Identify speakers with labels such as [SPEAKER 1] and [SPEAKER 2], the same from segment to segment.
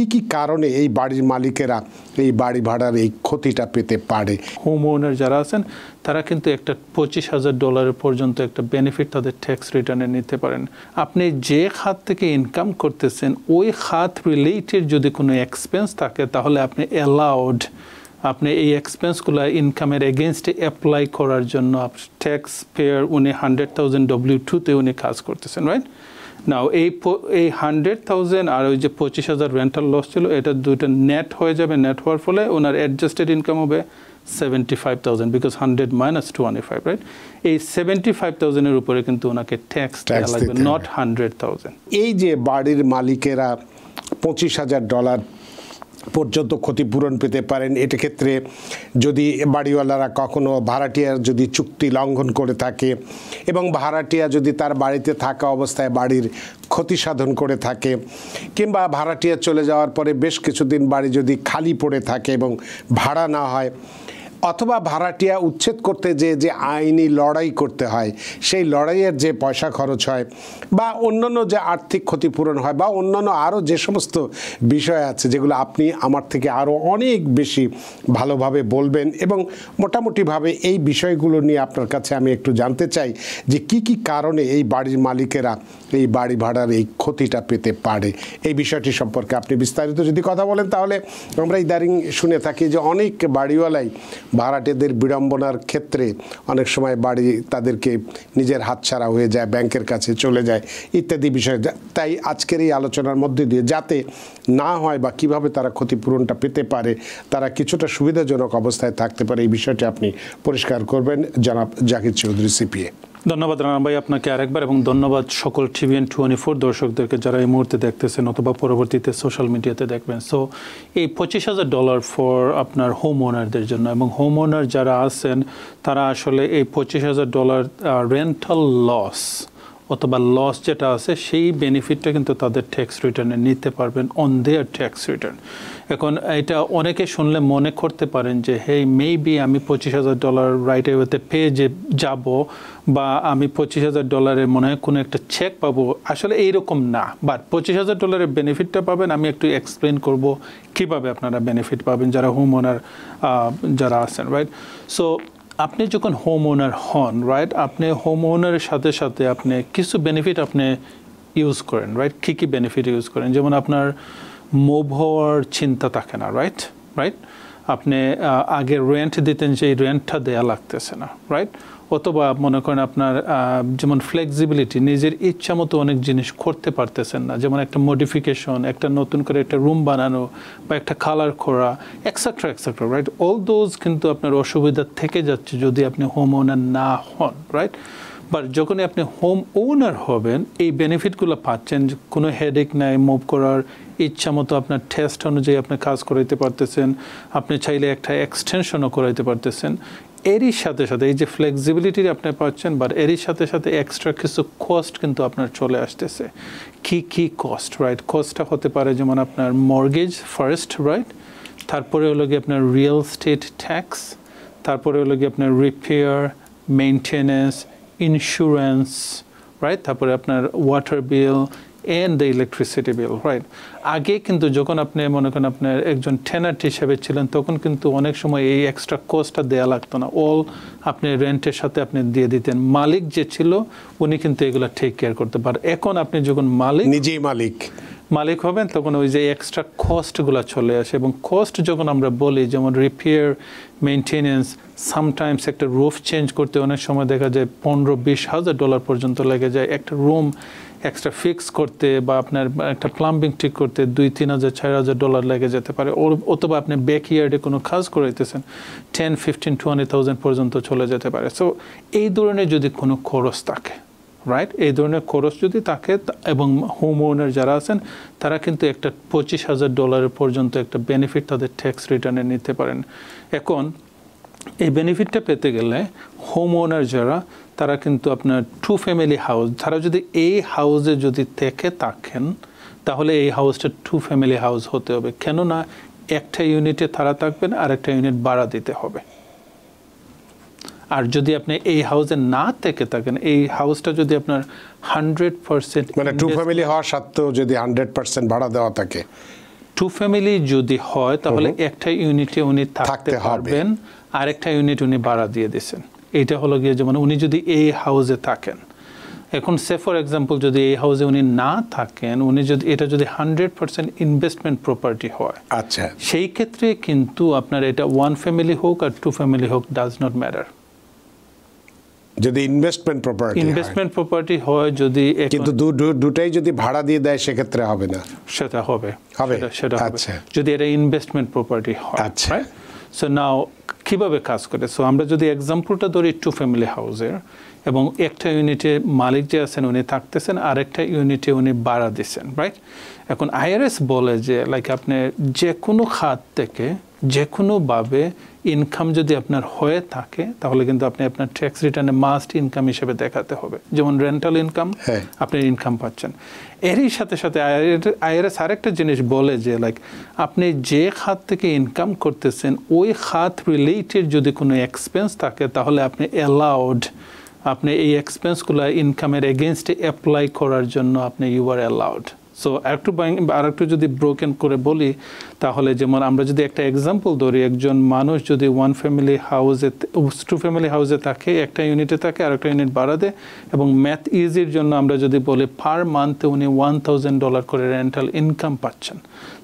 [SPEAKER 1] কি কি কারণে এই বাড়ির মালিকেরা এই বাড়ি ভাড়ার এই ক্ষতিটা পেতে পারে হোম
[SPEAKER 2] ওনার যারা আছেন তারা কিন্তু একটা পঁচিশ হাজার ডলারের পর্যন্ত একটা বেনিফিট তাদের ট্যাক্স রিটার্নে নিতে পারেন আপনি যে খাত থেকে ইনকাম করতেছেন ওই খাত রিলেটেড যদি কোনো এক্সপেন্স থাকে তাহলে আপনি অ্যালাউড আপনি এই এক্সপেন্সগুলো ইনকামের এগেনস্টে অ্যাপ্লাই করার জন্য ট্যাক্স পেয়ার উনি হান্ড্রেড থাউজেন্ড ডব্লিউ টুতে উনি কাজ করতেছেন রাইট নাও এই এই হান্ড্রেড থাউজেন্ড আর ওই যে পঁচিশ হাজার রেন্টাল লস ছিল এটা দুইটা নেট হয়ে যাবে নেট হওয়ার ফলে ওনার অ্যাডজাস্টেড ইনকাম হবে seventy five thousand because hundred minus twenty five right এই সেভেন্টি ফাইভ থাউজেন্ডের উপরে কিন্তু ওনাকে ট্যাক্স দেওয়া লাগবে নট হান্ড্রেড থাউজেন্ড
[SPEAKER 1] এই যে বাড়ির মালিকেরা পঁচিশ হাজার ডলার পর্যন্ত ক্ষতিপূরণ পেতে পারেন এটা ক্ষেত্রে যদি বাড়িওয়ালারা কখনো ভাড়াটিয়ার যদি চুক্তি লঙ্ঘন করে থাকে এবং ভাড়াটিয়া যদি তার বাড়িতে থাকা অবস্থায় বাড়ির ক্ষতি সাধন করে থাকে কিংবা ভাড়াটিয়া চলে যাওয়ার পরে বেশ কিছুদিন বাড়ি যদি খালি পড়ে থাকে এবং ভাড়া না হয় অথবা ভাড়াটিয়া উচ্ছেদ করতে যে যে আইনি লড়াই করতে হয় সেই লড়াইয়ের যে পয়সা খরচ হয় বা অন্যান্য যে আর্থিক ক্ষতিপূরণ হয় বা অন্যান্য আরও যে সমস্ত বিষয় আছে যেগুলো আপনি আমার থেকে আরও অনেক বেশি ভালোভাবে বলবেন এবং মোটামুটিভাবে এই বিষয়গুলো নিয়ে আপনার কাছে আমি একটু জানতে চাই যে কি কি কারণে এই বাড়ির মালিকেরা এই বাড়ি ভাড়ার এই ক্ষতিটা পেতে পারে এই বিষয়টি সম্পর্কে আপনি বিস্তারিত যদি কথা বলেন তাহলে আমরা ইদারিং শুনে থাকি যে অনেক বাড়িওয়ালাই ভাড়াটেদের বিড়ম্বনার ক্ষেত্রে অনেক সময় বাড়ি তাদেরকে নিজের হাতছাড়া হয়ে যায় ব্যাংকের কাছে চলে যায় ইত্যাদি বিষয়ে তাই আজকের এই আলোচনার মধ্যে দিয়ে যাতে না হয় বা কিভাবে তারা ক্ষতিপূরণটা পেতে পারে তারা কিছুটা সুবিধাজনক অবস্থায় থাকতে পারে এই বিষয়টি আপনি পরিষ্কার করবেন জনাব জাকির চৌধুরী সিপিএ
[SPEAKER 2] ধন্যবাদ রানা ভাই আপনাকে আরেকবার এবং ধন্যবাদ সকল টিভিএন টোয়েন্টি ফোর দর্শকদেরকে যারা এই মুহূর্তে দেখতেছেন অথবা পরবর্তীতে সোশ্যাল মিডিয়াতে দেখবেন সো এই পঁচিশ হাজার ডলার ফর আপনার হোম ওনারদের জন্য এবং হোম ওনার যারা আছেন তারা আসলে এই পঁচিশ হাজার ডলার রেন্টাল লস অথবা লস যেটা আছে সেই বেনিফিটটা কিন্তু তাদের ট্যাক্স রিটার্নে নিতে পারবেন অন দেয়ার ট্যাক্স রিটার্ন এখন এটা অনেকে শুনলে মনে করতে পারেন যে হেই মেবি আমি পঁচিশ হাজার ডলার রাইট ওয়েতে পেয়ে যে যাব বা আমি পঁচিশ হাজার ডলারে মনে হয় কোনো একটা চেক পাবো আসলে এইরকম না বাট পঁচিশ হাজার ডলারের বেনিফিটটা পাবেন আমি একটু এক্সপ্লেন করব কিভাবে আপনারা বেনিফিট পাবেন যারা হোম ওনার যারা আছেন রাইট সো আপনি যখন হোম ওনার হন রাইট আপনি হোম ওনারের সাথে সাথে আপনি কিছু বেনিফিট আপনি ইউজ করেন রাইট কী কী বেনিফিট ইউজ করেন যেমন আপনার মুভ হওয়ার চিন্তা থাকে না রাইট রাইট আপনি আগে রেন্ট দিতেন সেই রেন্টটা দেয়া লাগতেছে না রাইট অথবা মনে করেন আপনার যেমন ফ্লেক্সিবিলিটি নিজের ইচ্ছা মতো অনেক জিনিস করতে পারতেছেন না যেমন একটা মডিফিকেশন একটা নতুন করে একটা রুম বানানো বা একটা কালার করা extra extra right all those কিন্তু আপনার অসুবিধা থেকে যাচ্ছে যদি আপনি হোম ওনার না হন রাইট বাট যখন আপনি হোম ওনার হবেন এই বেনিফিটগুলো পাচ্ছেন কোনো হেডেক নাই মুভ করার ইচ্ছা মতো আপনার টেস্ট অনুযায়ী আপনি কাজ করাইতে পারতেছেন আপনি চাইলে একটা এক্সটেনশনও করাইতে পারতেছেন এরই সাথে সাথে এই যে ফ্লেক্সিবিলিটি আপনি পাচ্ছেন বাট এরই সাথে সাথে এক্সট্রা কিছু কস্ট কিন্তু আপনার চলে আসতেছে কি কি কস্ট রাইট কস্টটা হতে পারে যেমন আপনার মর্গেজ ফার্স্ট রাইট তারপরে হলো গিয়ে আপনার রিয়েল স্টেট ট্যাক্স তারপরে হলো গিয়ে আপনার রিপেয়ার মেনটেনেন্স ইন্স্যুরেন্স রাইট তারপরে আপনার water bill and the electricity bill right আগে কিন্তু যখন আপনি মনে করেন আপনার একজন টেনার্ট হিসেবে ছিলেন তখন কিন্তু অনেক সময় এই এক্সট্রা কস্টটা দেওয়া লাগতো না অল আপনি রেন্টের সাথে আপনি দিয়ে দিতেন মালিক যে ছিল উনি কিন্তু এগুলো ঠিক কেয়ার করতে পারে এখন আপনি যখন মালিক নিজেই মালিক মালিক হবেন তখন ওই যে এক্সট্রা কস্টগুলো চলে আসে এবং কস্ট যখন আমরা বলি যেমন রিপেয়ার মেনটেনেন্স সামটাইমস একটা রুফ চেঞ্জ করতে অনেক সময় দেখা যায় পনেরো বিশ হাজার ডলার পর্যন্ত লেগে যায় একটা রুম এক্সট্রা ফিক্স করতে বা আপনার একটা প্লাম্বিং ঠিক করতে দুই তিন হাজার চার হাজার ডলার লেগে যেতে পারে অথবা আপনি ব্যাক ইয়ার্ডে কোনো কাজ করাইতেছেন টেন ফিফটিন টোয়েন্টি থাউজেন্ড পর্যন্ত চলে যেতে পারে সো এই ধরনের যদি কোনো খরচ থাকে রাইট এই ধরনের খরচ যদি থাকে এবং হোম ওনার যারা আছেন তারা কিন্তু একটা পঁচিশ হাজার ডলারের পর্যন্ত একটা বেনিফিট তাদের ট্যাক্স রিটার্নে নিতে পারেন এখন এই বেনিফিটটা পেতে গেলে হোম ওনার যারা তারা কিন্তু আপনার টু ফ্যামিলি হাউস তারা যদি এই হাউসে যদি থেকে থাকেন তাহলে এই হাউসটা টু ফ্যামিলি হাউস হতে হবে কেননা একটা ইউনিটে তারা থাকবেন আর একটা ইউনিট ভাড়া দিতে হবে আর যদি আপনি এই হাউসে না থেকে থাকেন এই হাউসটা যদি আপনার হান্ড্রেড পার্সেন্ট মানে টু ফ্যামিলি হওয়ার সত্ত্বেও যদি হান্ড্রেড পার্সেন্ট ভাড়া দেওয়া থাকে টু ফ্যামিলি যদি হয় তাহলে একটা ইউনিটে উনি থাকতে পারবেন আর একটা ইউনিট উনি ভাড়া দিয়ে দিয়েছেন এইটা হলো গিয়ে যেমন মানে উনি যদি এই হাউসে থাকেন এখন সে ফর এক্সাম্পল যদি এই হাউসে উনি না থাকেন উনি যদি এটা যদি হান্ড্রেড পার্সেন্ট ইনভেস্টমেন্ট প্রপার্টি হয় আচ্ছা সেই ক্ষেত্রে কিন্তু আপনার এটা ওয়ান ফ্যামিলি হোক আর টু ফ্যামিলি হোক ডাজ নট ম্যাটার
[SPEAKER 1] যদি ইনভেস্টমেন্ট প্রপার্টি ইনভেস্টমেন্ট
[SPEAKER 2] প্রপার্টি হয়
[SPEAKER 1] যদি কিন্তু দুটাই যদি ভাড়া দিয়ে দেয় সেক্ষেত্রে হবে না
[SPEAKER 2] সেটা হবে হবে সেটা হবে আচ্ছা। যদি এটা ইনভেস্টমেন্ট প্রপার্টি হয় আচ্ছা সো নাও কিভাবে কাজ করে সো আমরা যদি এক্সাম্পলটা ধরি টু ফ্যামিলি হাউসের এবং একটা ইউনিটে মালিক যে আছেন উনি থাকতেছেন আরেকটা ইউনিটে উনি বাড়া দিচ্ছেন রাইট এখন আইআরএস বলে যে লাইক আপনি যে কোনো খাত থেকে যে কোনোভাবে ইনকাম যদি আপনার হয়ে থাকে তাহলে কিন্তু আপনি আপনার ট্যাক্স রিটার্নে মাস্ট ইনকাম হিসেবে দেখাতে হবে যেমন রেন্টাল হ্যাঁ। ইনকাম আপনি ইনকাম পাচ্ছেন এরই সাথে সাথে আইআরএস আরেকটা জিনিস বলে যে লাইক আপনি যে খাত থেকে ইনকাম করতেছেন ওই খাত রিলেটেড যদি কোনো এক্সপেন্স থাকে তাহলে আপনি অ্যালাউড আপনি এই এক্সপেন্সগুলো ইনকামের এগেনস্টে অ্যাপ্লাই করার জন্য আপনি ইউ আর অ্যালাউড সো আরেকটু আরেকটু যদি ব্রোকেন করে বলি তাহলে যেমন আমরা যদি একটা এক্সাম্পল ধরি একজন মানুষ যদি ওয়ান ফ্যামিলি হাউসে টু ফ্যামিলি হাউসে থাকে একটা ইউনিটে থাকে আর একটা ইউনিট বাড়া দেয় এবং ম্যাথ ইজির জন্য আমরা যদি বলি পার মান্থে উনি ওয়ান থাউজেন্ড ডলার করে রেন্টাল ইনকাম পাচ্ছেন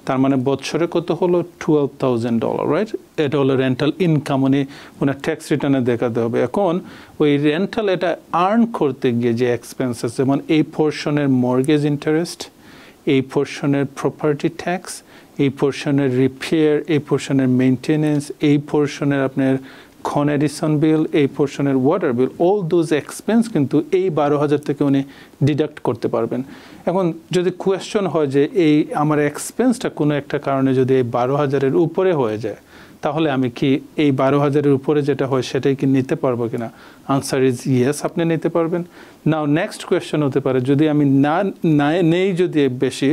[SPEAKER 2] তার মানে বছরে কত হলো টুয়েলভ থাউজেন্ড ডলার রাইট এটা হলো রেন্টাল ইনকাম উনি ওনার ট্যাক্স রিটার্নে দেখাতে হবে এখন ওই রেন্টাল এটা আর্ন করতে গিয়ে যে এক্সপেন্সেস যেমন এই পোর্শনের মর্গেজ ইন্টারেস্ট এই পোর্শনের প্রপার্টি ট্যাক্স এই পোর্শনের রিপেয়ার এই পোর্শনের মেনটেনেন্স এই পোর্শনের আপনার খন এডিসন বিল এই পোর্শনের water bill all those expense কিন্তু এই বারো হাজার থেকে উনি ডিডাক্ট করতে পারবেন এখন যদি কোয়েশ্চন হয় যে এই আমার এক্সপেন্সটা কোনো একটা কারণে যদি এই বারো হাজারের উপরে হয়ে যায় তাহলে আমি কি এই বারো হাজারের উপরে যেটা হয় সেটাই কি নিতে পারবো কিনা আনসার ইজ ইয়েস আপনি নিতে পারবেন নাও নেক্সট কোয়েশ্চেন হতে পারে যদি আমি না নেই যদি বেশি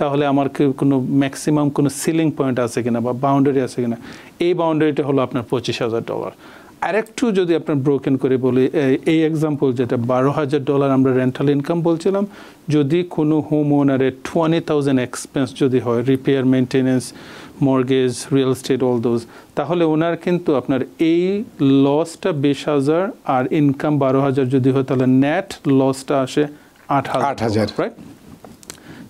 [SPEAKER 2] তাহলে আমার কি কোনো ম্যাক্সিমাম কোনো সিলিং পয়েন্ট আছে কিনা বা বাউন্ডারি আছে কিনা এই বাউন্ডারিটা হলো আপনার পঁচিশ হাজার ডলার আরেকটু যদি আপনার ব্রোকেন করে বলি এই এক্সাম্পল যেটা বারো হাজার ডলার আমরা রেন্টাল ইনকাম বলছিলাম যদি কোনো হোম ওনারের টোয়েন্টি থাউজেন্ড এক্সপেন্স যদি হয় repair maintenance mortgage real estate all those তাহলে ওনার কিন্তু আপনার এই লসটা বিশ হাজার আর ইনকাম বারো হাজার যদি হয় তাহলে নেট লসটা আসে আট হাজার আট হাজার রাইট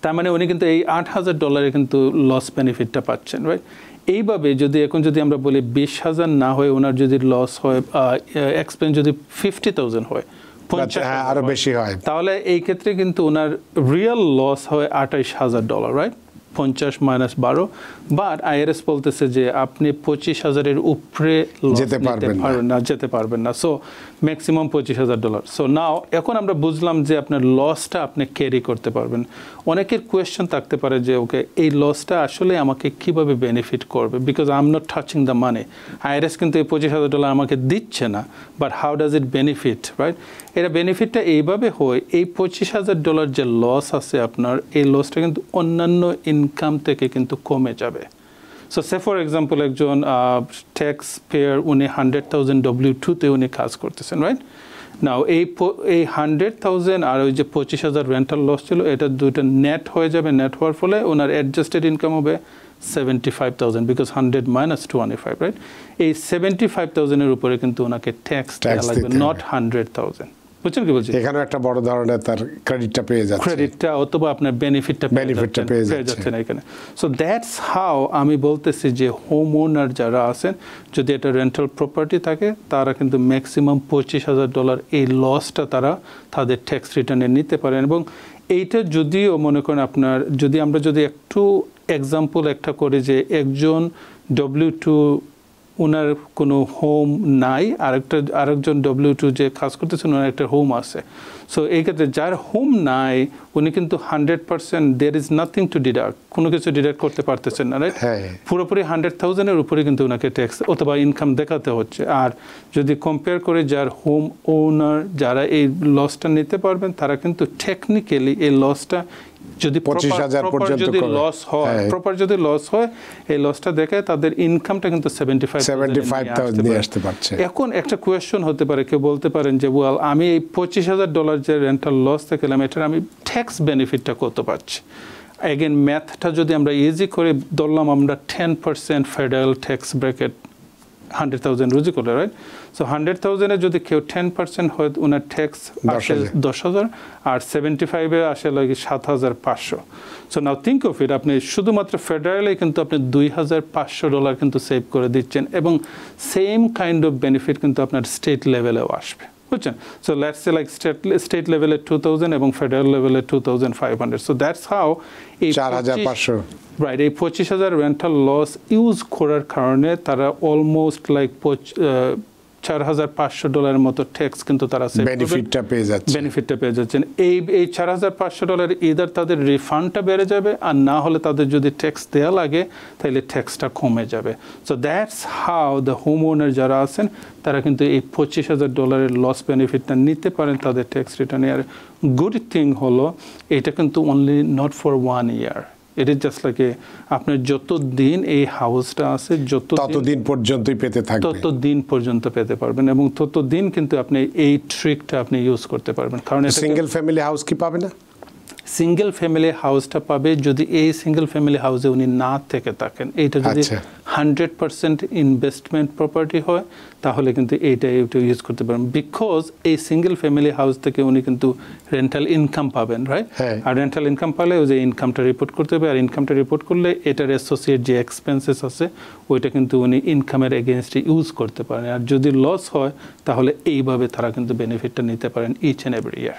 [SPEAKER 2] তার মানে উনি কিন্তু এই আট হাজার ডলারে কিন্তু লস বেনিফিটটা পাচ্ছেন রাইট এইভাবে যদি এখন যদি আমরা বলি বিশ হাজার না হয় ওনার যদি লস হয় এক্সপেন্স যদি ফিফটি থাউজেন্ড হয় আচ্ছা, হ্যাঁ, আরো বেশি হয় তাহলে এই ক্ষেত্রে কিন্তু ওনার রিয়েল লস হয় আঠাইশ হাজার ডলার রাইট পঞ্চাশ মাইনাস বারো বাট আইআরএস বলতেছে যে আপনি পঁচিশ হাজারের উপরে যেতে পারবেন না যেতে পারবেন না সো ম্যাক্সিমাম পঁচিশ হাজার ডলার সো নাও এখন আমরা বুঝলাম যে আপনার লসটা আপনি ক্যারি করতে পারবেন অনেকের কোয়েশ্চেন থাকতে পারে যে ওকে এই লসটা আসলে আমাকে কিভাবে বেনিফিট করবে because I am not touching the money IRS কিন্তু এই পঁচিশ হাজার ডলার আমাকে দিচ্ছে না but how does it benefit right এটা বেনিফিটটা এইভাবে হয় এই পঁচিশ হাজার ডলার যে লস আছে আপনার এই লসটা কিন্তু অন্যান্য ইন ইনকাম থেকে কিন্তু কমে যাবে সো সে ফর এক্সাম্পল একজন ট্যাক্স পেয়ার উনি হান্ড্রেড থাউজেন্ড ডব্লিউ টুতে উনি কাজ করতেছেন রাইট নাও এই এই হান্ড্রেড থাউজেন্ড আর ওই যে পঁচিশ হাজার রেন্টাল লস ছিল এটা দুইটা নেট হয়ে যাবে নেট হওয়ার ফলে ওনার অ্যাডজাস্টেড ইনকাম হবে seventy five thousand because hundred minus twenty five right এই সেভেন্টি ফাইভ থাউজেন্ডের উপরে কিন্তু ওনাকে ট্যাক্স দেওয়া লাগবে নট হান্ড্রেড থাউজেন্ড বুঝছেন কি বলছি এখানে
[SPEAKER 1] একটা বড় ধরনের তার
[SPEAKER 2] ক্রেডিটটা পেয়ে যাচ্ছে ক্রেডিটটা অথবা আপনার বেনিফিটটা বেনিফিটটা পেয়ে যাচ্ছে না এখানে সো দ্যাটস হাউ আমি বলতেছি যে হোম ওনার যারা আছেন যদি এটা রেন্টাল প্রপার্টি থাকে তারা কিন্তু ম্যাক্সিমাম পঁচিশ হাজার ডলার এই লসটা তারা তাদের ট্যাক্স রিটার্নে নিতে পারেন এবং এইটা যদিও মনে করেন আপনার যদি আমরা যদি একটু এক্সাম্পল একটা করি যে একজন ডব্লিউ টু ওনার কোনো হোম নাই আরেকটা আরেকজন ডব্লিউ টু যে কাজ করতেছেন ওনার একটা হোম আছে সো এই ক্ষেত্রে যার হোম নাই উনি কিন্তু hundred percent there is nothing to deduct কোনো কিছু ডিডাক্ট করতে পারতেছেন না রাইট হ্যাঁ, হ্যাঁ। পুরোপুরি হান্ড্রেড থাউজেন্ডের উপরে কিন্তু ওনাকে ট্যাক্স অথবা ইনকাম দেখাতে হচ্ছে আর যদি কম্পেয়ার করে যার হোম ওনার যারা এই লসটা নিতে পারবেন তারা কিন্তু টেকনিক্যালি এই লসটা যদি পঁচিশ হাজার পর্যন্ত যদি লস হয় প্রপার হ্যাঁ। যদি লস হয় এই লসটা দেখে তাদের ইনকামটা কিন্তু সেভেন্টি ফাইভ সেভেন্টি ফাইভ নিয়ে আসতে পারছে এখন একটা কোয়েশ্চন হতে পারে কেউ বলতে পারেন যে ওয়াল আমি এই পঁচিশ হাজার ডলার যে রেন্টাল লস থেকে এটার আমি ট্যাক্স বেনিফিটটা করতে পারছি এগেন ম্যাথটা যদি আমরা ইজি করে ধরলাম আমরা ten percent federal tax bracket hundred thousand রুজি করলে রাইট সো হান্ড্রেড থাউজেন্ডে যদি কেউ টেন পার্সেন্ট হয় ওনার ট্যাক্স আসে দশ হাজার আর সেভেন্টি ফাইভে আসে লাগে সাত হাজার পাঁচশো so now think of it আপনি শুধুমাত্র ফেডারেলে কিন্তু আপনি দুই হাজার পাঁচশো ডলার কিন্তু সেভ করে দিচ্ছেন এবং সেম কাইন্ড অফ বেনিফিট কিন্তু আপনার স্টেট লেভেলেও আসবে বুঝছেন so let's like state state লেভেলে টু থাউজেন্ড এবং ফেডারেল লেভেলে two thousand five hundred so that's how এই চার হাজার পাঁচশো রাইট এই পঁচিশ হাজার রেন্টাল লস ইউজ করার কারণে তারা অলমোস্ট লাইক চার হাজার পাঁচশো ডলারের মতো ট্যাক্স কিন্তু তারা বেনিফিটটা পেয়ে যাচ্ছে বেনিফিটটা পেয়ে যাচ্ছেন এই এই চার হাজার পাঁচশো ডলার ইদার তাদের রিফান্ডটা বেড়ে যাবে আর না হলে তাদের যদি ট্যাক্স দেওয়া লাগে তাহলে ট্যাক্সটা কমে যাবে so that's how the home owner যারা আছেন তারা কিন্তু এই পঁচিশ হাজার ডলারের লস বেনিফিটটা নিতে পারেন তাদের ট্যাক্স রিটার্ন আর গুড থিং হলো এটা কিন্তু only not for one year just আপনার যত দিন এই হাউসটা আছে যত ততদিন পর্যন্তই পেতে থাকবে পর্যন্ত পেতে পারবেন এবং তত দিন কিন্তু আপনি এই ট্রিকটা আপনি ইউজ করতে পারবেন কারণ সিঙ্গেল
[SPEAKER 1] ফ্যামিলি হাউস কি পাবে
[SPEAKER 2] না সিঙ্গেল ফ্যামিলি হাউসটা পাবে যদি এই সিঙ্গেল ফ্যামিলি হাউসে উনি না থেকে থাকেন এইটা যদি আচ্ছা। হান্ড্রেড পারসেন্ট ইনভেস্টমেন্ট প্রপার্টি হয় তাহলে কিন্তু এইটা এইটা ইউজ করতে পারেন বিকজ এই সিঙ্গেল ফ্যামিলি হাউস থেকে উনি কিন্তু রেন্টাল ইনকাম পাবেন রাইট হ্যাঁ। আর রেন্টাল ইনকাম পালে ওই যে ইনকামটা রিপোর্ট করতে হবে আর ইনকামটা রিপোর্ট করলে এটার অ্যাসোসিয়েট যে এক্সপেন্সেস আছে ওইটা কিন্তু উনি ইনকামের এগেনস্টে ইউজ করতে পারেন আর যদি লস হয় তাহলে এইভাবে তারা কিন্তু বেনিফিটটা নিতে পারেন ইচ অ্যান্ড এভরি ইয়ার